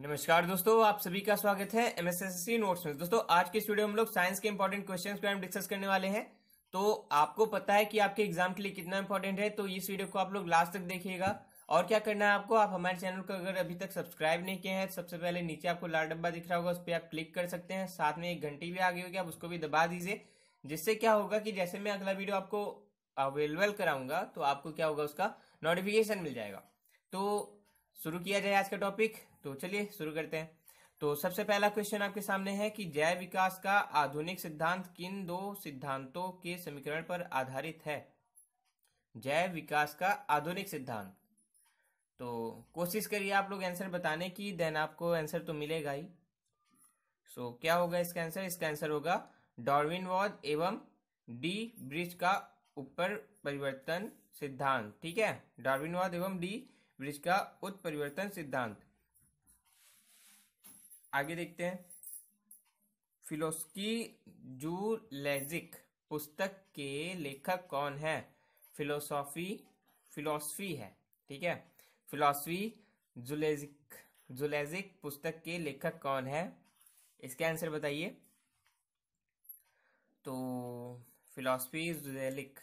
नमस्कार दोस्तों आप सभी का स्वागत है एमएसएससी नोट्स में दोस्तों आज के इस वीडियो में हम लोग साइंस के इम्पोर्टेंट क्वेश्चन को हम डिस्कस करने वाले हैं तो आपको पता है कि आपके एग्जाम के लिए कितना इम्पोर्टेंट है तो इस वीडियो को आप लोग लास्ट तक देखिएगा और क्या करना है आपको आप हमारे चैनल को अगर अभी तक सब्सक्राइब नहीं किया है तो सबसे पहले नीचे आपको लाल डब्बा दिख रहा होगा उस पर आप क्लिक कर सकते हैं साथ में एक घंटी भी आगे होगी आप उसको भी दबा दीजिए जिससे क्या होगा कि जैसे मैं अगला वीडियो आपको अवेलेबल कराऊंगा तो आपको क्या होगा उसका नोटिफिकेशन मिल जाएगा तो शुरू किया जाए आज का टॉपिक तो चलिए शुरू करते हैं तो सबसे पहला क्वेश्चन आपके सामने है कि जैव विकास का आधुनिक सिद्धांत किन दो सिद्धांतों के समीकरण पर आधारित है जैव विकास का आधुनिक सिद्धांत तो कोशिश करिए आप लोग आंसर बताने की देन आपको आंसर तो मिलेगा ही सो so, क्या होगा इसका आंसर इसका आंसर होगा डॉर्विनवाद एवं डी ब्रिज का ऊपर परिवर्तन सिद्धांत ठीक है डॉर्विन वॉद एवं डी ब्रिज का उत्परिवर्तन सिद्धांत आगे देखते हैं फिलोस्की जूलेजिक पुस्तक के लेखक कौन है फिलोसॉफी फिलोसफी है ठीक है फिलोसफी जुलेजिक जुलेजिक पुस्तक के लेखक कौन है इसके आंसर बताइए तो फिलोसफी जुलेलिक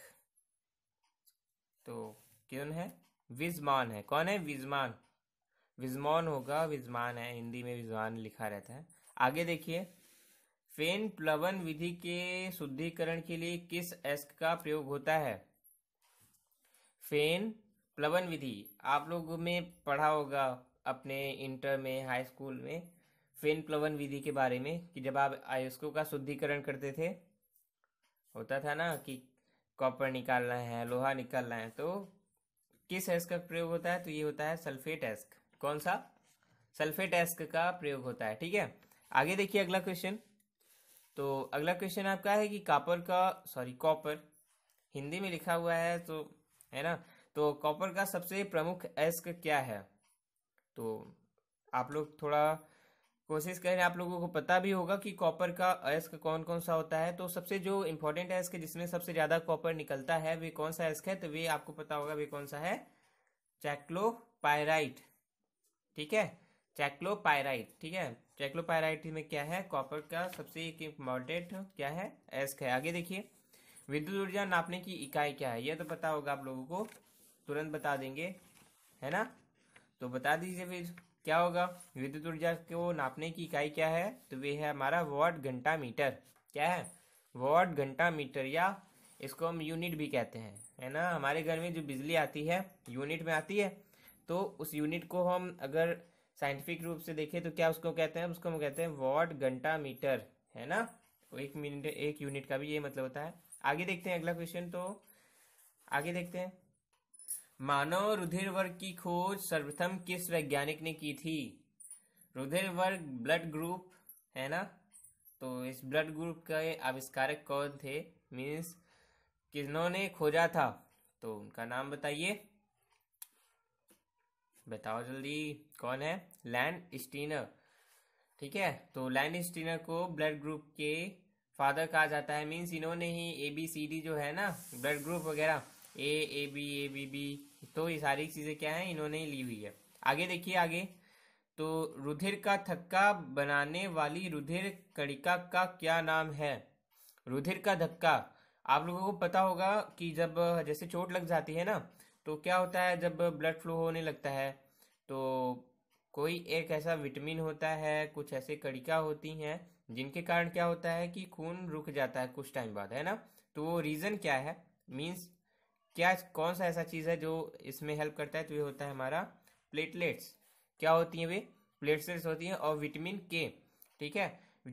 तो कौन है विजमान है कौन है विजमान विजमान होगा विजमान है हिंदी में विजमान लिखा रहता है आगे देखिए फेन प्लवन विधि के शुद्धिकरण के लिए किस एस्क का प्रयोग होता है फेन प्लवन विधि आप लोगों में पढ़ा होगा अपने इंटर में हाई स्कूल में फेन प्लवन विधि के बारे में कि जब आप आयस्को का शुद्धिकरण करते थे होता था ना कि कॉपर निकालना है लोहा निकालना है तो किस एस्क का प्रयोग होता है तो ये होता है सल्फेट एस्क कौन सा सल्फेट एस्क का प्रयोग होता है ठीक है आगे देखिए अगला क्वेश्चन तो अगला क्वेश्चन आपका है कि कापर का सॉरी कॉपर हिंदी में लिखा हुआ है तो है ना तो कॉपर का सबसे प्रमुख एस्क क्या है तो आप लोग थोड़ा कोशिश करें आप लोगों को पता भी होगा कि कॉपर का एस्क कौन कौन सा होता है तो सबसे जो इम्पोर्टेंट एस्क जिसमें सबसे ज़्यादा कॉपर निकलता है वे कौन सा एस्क है तो वे आपको पता होगा वे कौन सा है चैक्लो पायराइट ठीक है चैक्लोपायराइट ठीक है चैक्लोपायराइट में क्या है कॉपर का सबसे एक इम्पोर्टेंट क्या है एस्क है आगे देखिए विद्युत ऊर्जा नापने की इकाई क्या है यह तो पता होगा आप लोगों को तुरंत बता देंगे है ना तो बता दीजिए फिर क्या होगा विद्युत ऊर्जा को नापने की इकाई क्या है तो वे है हमारा वॉट घंटा मीटर क्या है वॉट घंटा मीटर या इसको हम यूनिट भी कहते हैं है ना हमारे घर में जो बिजली आती है यूनिट में आती है तो उस यूनिट को हम अगर साइंटिफिक रूप से देखें तो क्या उसको कहते हैं उसको हम कहते हैं वॉट घंटा मीटर है ना तो एक मिनट एक यूनिट का भी ये मतलब होता है आगे देखते हैं अगला क्वेश्चन तो आगे देखते हैं मानव रुधिर वर्ग की खोज सर्वप्रथम किस वैज्ञानिक ने की थी रुधिर वर्ग ब्लड ग्रुप है ना तो इस ब्लड ग्रुप का आविष्कारक कौन थे मीन्स ने खोजा था तो उनका नाम बताइए बताओ जल्दी कौन है लैंड स्टीनर ठीक है तो लैंड स्टीनर को ब्लड ग्रुप के फादर कहा जाता है मीन्स इन्होंने ही ए बी सी डी जो है ना ब्लड ग्रुप वगैरह A A B A B B तो ये सारी चीज़ें क्या है इन्होंने ही ली हुई है आगे देखिए आगे तो रुधिर का थक्का बनाने वाली रुधिर कणिका का क्या नाम है रुधिर का धक्का आप लोगों को पता होगा कि जब जैसे चोट लग जाती है ना तो क्या होता है जब ब्लड फ्लो होने लगता है तो कोई एक ऐसा विटामिन होता है कुछ ऐसे कड़िका होती हैं जिनके कारण क्या होता है कि खून रुक जाता है कुछ टाइम बाद है ना तो वो रीज़न क्या है मीन्स क्या कौन सा ऐसा चीज़ है जो इसमें हेल्प करता है तो ये होता है हमारा प्लेटलेट्स क्या होती हैं वे प्लेटलेट्स होती हैं और विटामिन के ठीक है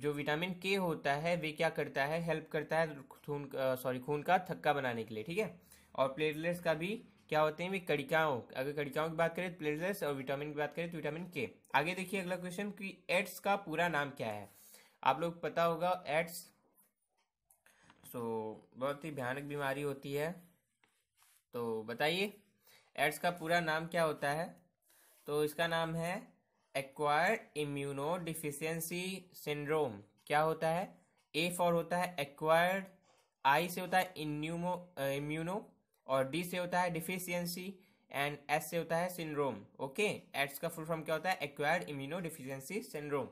जो विटामिन के होता है वे क्या करता है हेल्प करता है खून सॉरी खून का थक्का बनाने के लिए ठीक है और प्लेटलेट्स का भी क्या होते हैं वे कड़िकाओं अगर कड़िकाओं की बात करें तो प्लेटलेट्स और विटामिन की बात करें तो विटामिन के आगे देखिए अगला क्वेश्चन कि एड्स का पूरा नाम क्या है आप लोग पता होगा एड्स सो तो बहुत ही भयानक बीमारी होती है तो बताइए एड्स का पूरा नाम क्या होता है तो इसका नाम है एक्वायर्ड इम्यूनो डिफिशियंसी सिंड्रोम क्या होता है ए फॉर होता है एक्वायर्ड आई से होता है इन्यूमो इम्यूनो और डी से होता है डिफिशियंसी एंड एस से होता है सिंड्रोम ओके एड्स का फुल फॉर्म क्या होता है acquired immuno deficiency syndrome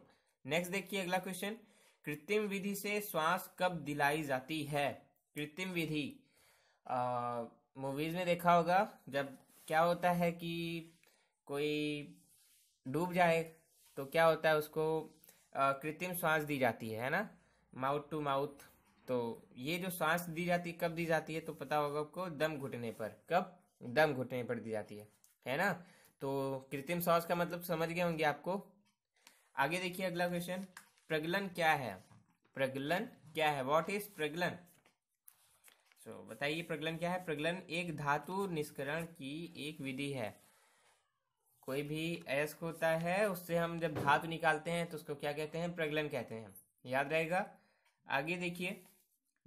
next देखिए अगला क्वेश्चन कृत्रिम विधि से श्वास कब दिलाई जाती है कृत्रिम विधि मूवीज में देखा होगा जब क्या होता है कि कोई डूब जाए तो क्या होता है उसको कृत्रिम श्वास दी जाती है ना माउथ टू माउथ तो ये जो सांस दी जाती है कब दी जाती है तो पता होगा आपको दम घुटने पर कब दम घुटने पर दी जाती है है ना तो कृत्रिम सांस का मतलब समझ गए होंगे आपको आगे देखिए अगला क्वेश्चन प्रगलन क्या है प्रगलन क्या है वॉट इज प्रगलन सो बताइए प्रगलन क्या है प्रगलन एक धातु निष्करण की एक विधि है कोई भी अयस्क होता है उससे हम जब धातु निकालते हैं तो उसको क्या कहते हैं प्रगलन कहते हैं याद रहेगा आगे देखिए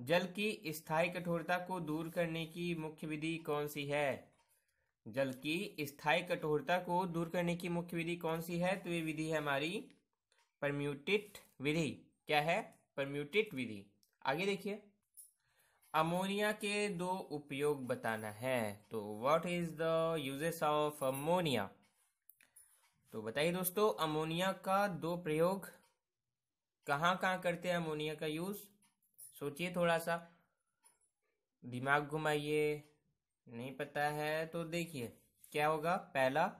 जल की स्थायी कठोरता को दूर करने की मुख्य विधि कौन सी है जल की स्थायी कठोरता को दूर करने की मुख्य विधि कौन सी है तो ये विधि है हमारी परम्यूटिट विधि क्या है परम्यूटिट विधि आगे देखिए अमोनिया के दो उपयोग बताना है तो what is the uses of ammonia तो बताइए दोस्तों अमोनिया का दो प्रयोग कहाँ कहाँ करते हैं अमोनिया का यूज़ सोचिए थोड़ा सा दिमाग घुमाइए नहीं पता है तो देखिए क्या होगा पहला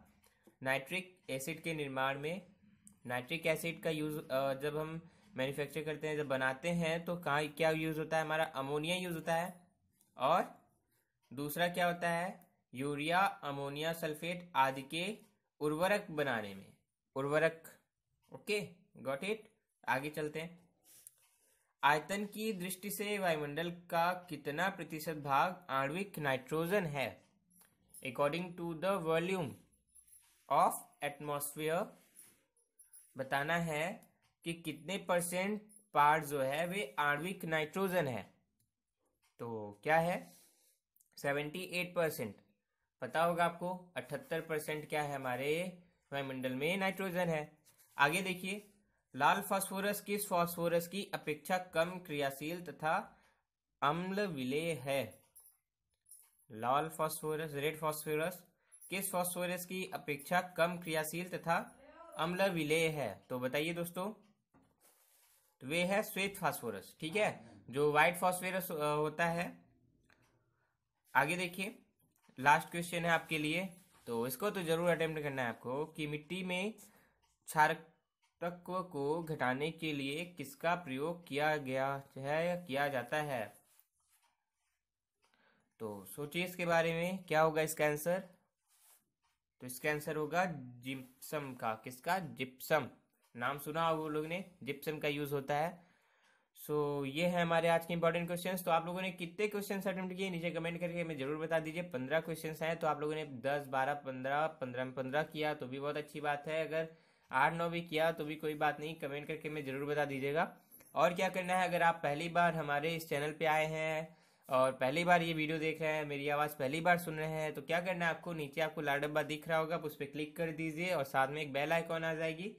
नाइट्रिक एसिड के निर्माण में नाइट्रिक एसिड का यूज़ जब हम मैन्युफैक्चर करते हैं जब बनाते हैं तो कहाँ क्या यूज़ होता है हमारा अमोनिया यूज़ होता है और दूसरा क्या होता है यूरिया अमोनिया सल्फेट आदि के उर्वरक बनाने में उर्वरक ओके गॉट इट आगे चलते हैं आयतन की दृष्टि से वायुमंडल का कितना प्रतिशत भाग आणविक नाइट्रोजन है according to the volume of atmosphere बताना है कि कितने परसेंट पार्ट जो है वे आणविक नाइट्रोजन है तो क्या है सेवेंटी एट परसेंट पता होगा आपको अठहत्तर परसेंट क्या है हमारे वायुमंडल में नाइट्रोजन है आगे देखिए लाल फास्फोरस किस फास्फोरस की अपेक्षा कम क्रियाशील तथा अम्ल विलेय है लाल फास्फोरस रेड फास्फोरस किस फास्फोरस की अपेक्षा कम क्रियाशील तथा अम्ल विलेय है तो बताइए दोस्तों तो वे है श्वेत फास्फोरस ठीक है जो व्हाइट फास्फोरस होता है आगे देखिए लास्ट क्वेश्चन है आपके लिए तो इसको तो जरूर अटेम्प्ट करना है आपको कि मिट्टी में क्षारक तत्व को घटाने के लिए किसका प्रयोग किया गया है किया जाता है तो सोचिए इसके बारे में क्या होगा इसका आंसर तो इसका आंसर होगा जिप्सम का किसका जिप्सम नाम सुना होगा लोग ने जिप्सम का यूज होता है सो so, ये है हमारे आज के इंपॉर्टेंट क्वेश्चंस तो आप लोगों ने कितने क्वेश्चन अटेम्प्ट किए नीचे कमेंट करके हमें जरूर बता दीजिए पंद्रह क्वेश्चंस हैं तो आप लोगों ने दस बारह पंद्रह पंद्रह में पंद्रह किया तो भी बहुत अच्छी बात है अगर आठ नौ भी किया तो भी कोई बात नहीं कमेंट करके मैं ज़रूर बता दीजिएगा और क्या करना है अगर आप पहली बार हमारे इस चैनल पे आए हैं और पहली बार ये वीडियो देख रहे हैं मेरी आवाज़ पहली बार सुन रहे हैं तो क्या करना है आपको नीचे आपको लाल डब्बा दिख रहा होगा आप उस पर क्लिक कर दीजिए और साथ में एक बेल आइकॉन आ जाएगी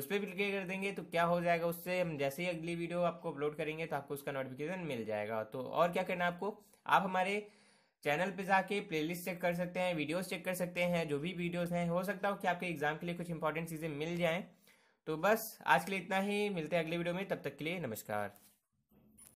उस पर भी क्लिक कर देंगे तो क्या हो जाएगा उससे हम जैसे ही अगली वीडियो आपको अपलोड करेंगे तो आपको उसका नोटिफिकेशन मिल जाएगा तो और क्या करना है आपको आप हमारे चैनल पे जाके प्लेलिस्ट चेक कर सकते हैं वीडियोस चेक कर सकते हैं जो भी वीडियोस हैं हो सकता हो कि आपके एग्जाम के लिए कुछ इंपॉर्टेंट चीज़ें मिल जाएं तो बस आज के लिए इतना ही मिलते हैं अगले वीडियो में तब तक के लिए नमस्कार